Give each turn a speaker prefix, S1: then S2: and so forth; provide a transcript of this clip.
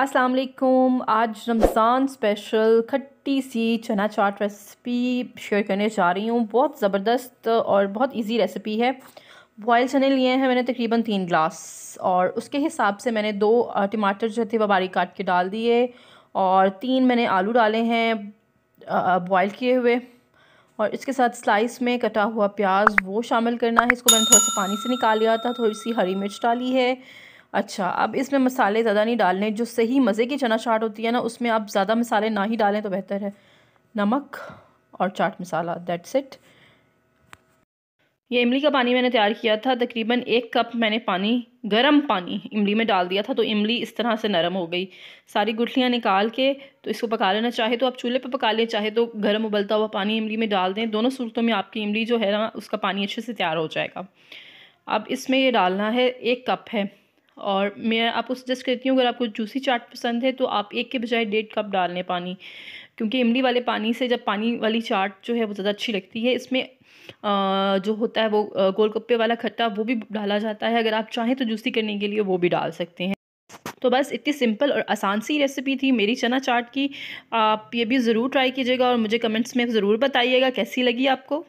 S1: अस्सलाम वालेकुम आज रमज़ान स्पेशल खट्टी सी चना चाट रेसिपी शेयर करने जा रही हूँ बहुत ज़बरदस्त और बहुत इजी रेसिपी है बॉयल चने लिए हैं मैंने तकरीबन तीन ग्लास और उसके हिसाब से मैंने दो टमाटर जो थे वह बारीक काट के डाल दिए और तीन मैंने आलू डाले हैं बॉयल किए हुए और इसके साथ स्लाइस में कटा हुआ प्याज वो शामिल करना है इसको मैंने थोड़ा सा पानी से निकाल लिया था थोड़ी सी हरी मिर्च डाली है अच्छा अब इसमें मसाले ज़्यादा नहीं डालने जो सही मज़े की चना चाट होती है ना उसमें आप ज़्यादा मसाले ना ही डालें तो बेहतर है नमक और चाट मसाला दैट्स इट ये इमली का पानी मैंने तैयार किया था तकरीबन एक कप मैंने पानी गर्म पानी इमली में डाल दिया था तो इमली इस तरह से नरम हो गई सारी गुठलियाँ निकाल के तो इसको पका लेना चाहे तो आप चूल्हे पर पका लें चाहे तो गर्म उबलता हुआ पानी इमली में डाल दें दोनों सूरतों में आपकी इमली जो है ना उसका पानी अच्छे से तैयार हो जाएगा अब इसमें यह डालना है एक कप है और मैं आपको सजेस्ट करती हूँ अगर आपको जूसी चाट पसंद है तो आप एक के बजाय डेढ़ कप डाल लें पानी क्योंकि इमली वाले पानी से जब पानी वाली चाट जो है वो ज़्यादा अच्छी लगती है इसमें जो होता है वो गोलगप्पे वाला खट्टा वो भी डाला जाता है अगर आप चाहें तो जूसी करने के लिए वो भी डाल सकते हैं तो बस इतनी सिंपल और आसान सी रेसिपी थी मेरी चना चाट की आप ये भी ज़रूर ट्राई कीजिएगा और मुझे कमेंट्स में ज़रूर बताइएगा कैसी लगी आपको